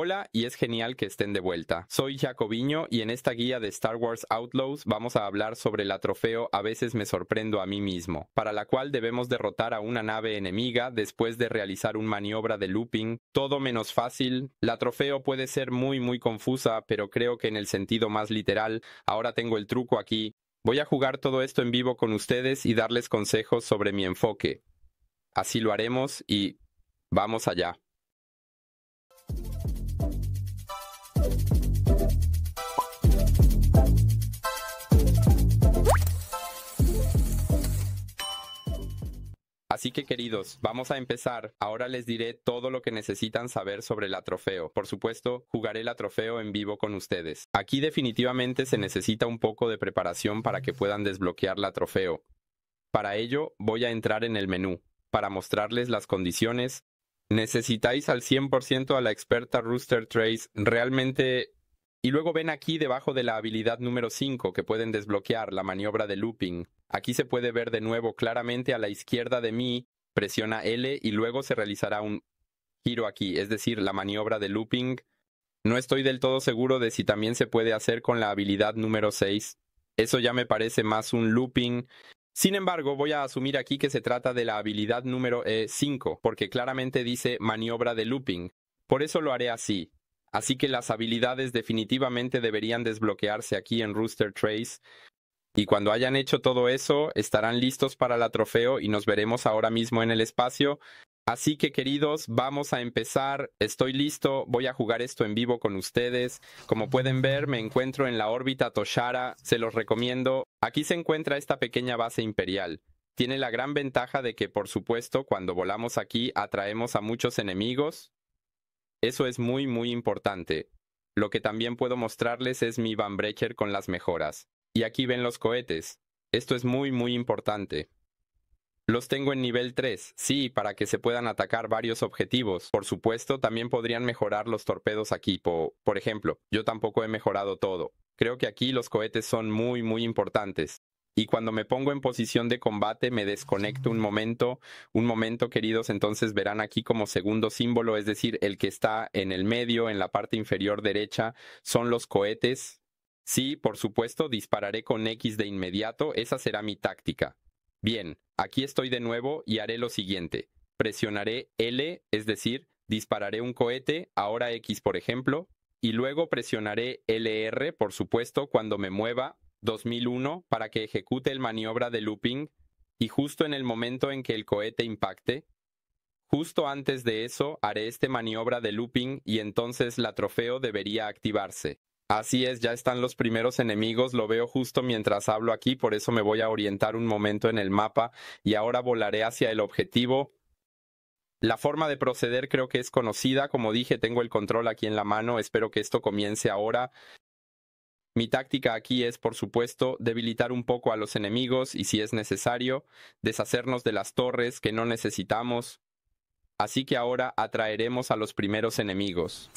Hola y es genial que estén de vuelta. Soy Jacobiño y en esta guía de Star Wars Outlaws vamos a hablar sobre la trofeo A veces me sorprendo a mí mismo, para la cual debemos derrotar a una nave enemiga después de realizar una maniobra de looping, todo menos fácil. La trofeo puede ser muy muy confusa, pero creo que en el sentido más literal, ahora tengo el truco aquí. Voy a jugar todo esto en vivo con ustedes y darles consejos sobre mi enfoque. Así lo haremos y vamos allá. Así que queridos, vamos a empezar. Ahora les diré todo lo que necesitan saber sobre la trofeo. Por supuesto, jugaré la trofeo en vivo con ustedes. Aquí definitivamente se necesita un poco de preparación para que puedan desbloquear la trofeo. Para ello, voy a entrar en el menú, para mostrarles las condiciones. Necesitáis al 100% a la experta Rooster Trace. Realmente y luego ven aquí debajo de la habilidad número 5 que pueden desbloquear la maniobra de looping. Aquí se puede ver de nuevo claramente a la izquierda de mí, presiona L y luego se realizará un giro aquí, es decir, la maniobra de looping. No estoy del todo seguro de si también se puede hacer con la habilidad número 6. Eso ya me parece más un looping. Sin embargo, voy a asumir aquí que se trata de la habilidad número e eh, 5, porque claramente dice maniobra de looping. Por eso lo haré así. Así que las habilidades definitivamente deberían desbloquearse aquí en Rooster Trace, y cuando hayan hecho todo eso, estarán listos para el trofeo y nos veremos ahora mismo en el espacio. Así que queridos, vamos a empezar. Estoy listo, voy a jugar esto en vivo con ustedes. Como pueden ver, me encuentro en la órbita Toshara, se los recomiendo. Aquí se encuentra esta pequeña base imperial. Tiene la gran ventaja de que, por supuesto, cuando volamos aquí atraemos a muchos enemigos. Eso es muy, muy importante. Lo que también puedo mostrarles es mi Van Brecher con las mejoras. Y aquí ven los cohetes. Esto es muy muy importante. Los tengo en nivel 3, sí, para que se puedan atacar varios objetivos. Por supuesto, también podrían mejorar los torpedos aquí, por ejemplo. Yo tampoco he mejorado todo. Creo que aquí los cohetes son muy muy importantes. Y cuando me pongo en posición de combate me desconecto un momento, un momento queridos, entonces verán aquí como segundo símbolo, es decir, el que está en el medio, en la parte inferior derecha, son los cohetes, Sí, por supuesto, dispararé con X de inmediato, esa será mi táctica. Bien, aquí estoy de nuevo y haré lo siguiente. Presionaré L, es decir, dispararé un cohete, ahora X por ejemplo, y luego presionaré LR, por supuesto, cuando me mueva, 2001, para que ejecute el maniobra de looping, y justo en el momento en que el cohete impacte, justo antes de eso haré este maniobra de looping y entonces la trofeo debería activarse. Así es, ya están los primeros enemigos, lo veo justo mientras hablo aquí, por eso me voy a orientar un momento en el mapa y ahora volaré hacia el objetivo. La forma de proceder creo que es conocida, como dije, tengo el control aquí en la mano, espero que esto comience ahora. Mi táctica aquí es, por supuesto, debilitar un poco a los enemigos y, si es necesario, deshacernos de las torres que no necesitamos. Así que ahora atraeremos a los primeros enemigos.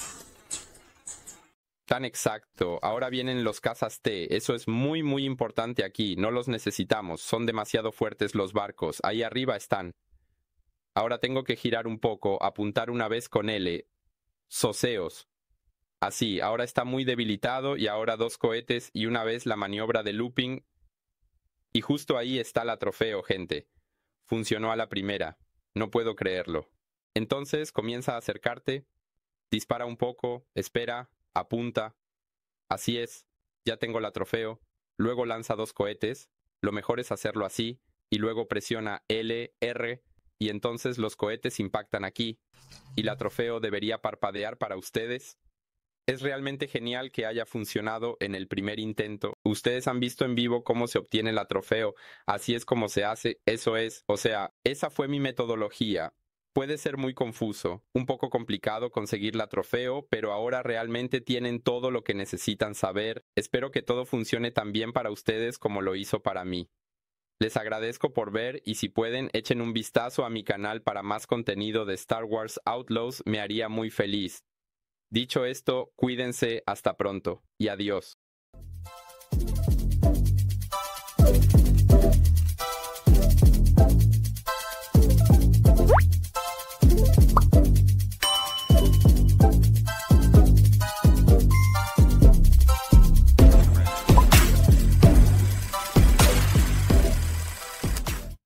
Tan exacto. Ahora vienen los casas T. Eso es muy, muy importante aquí. No los necesitamos. Son demasiado fuertes los barcos. Ahí arriba están. Ahora tengo que girar un poco, apuntar una vez con L. Soseos. Así, ahora está muy debilitado y ahora dos cohetes y una vez la maniobra de looping. Y justo ahí está la trofeo, gente. Funcionó a la primera. No puedo creerlo. Entonces comienza a acercarte, dispara un poco, espera, apunta. Así es, ya tengo la trofeo, luego lanza dos cohetes, lo mejor es hacerlo así, y luego presiona L, R, y entonces los cohetes impactan aquí, y la trofeo debería parpadear para ustedes. Es realmente genial que haya funcionado en el primer intento. Ustedes han visto en vivo cómo se obtiene la trofeo, así es como se hace, eso es, o sea, esa fue mi metodología, Puede ser muy confuso, un poco complicado conseguir la trofeo, pero ahora realmente tienen todo lo que necesitan saber. Espero que todo funcione tan bien para ustedes como lo hizo para mí. Les agradezco por ver y si pueden echen un vistazo a mi canal para más contenido de Star Wars Outlaws, me haría muy feliz. Dicho esto, cuídense, hasta pronto y adiós.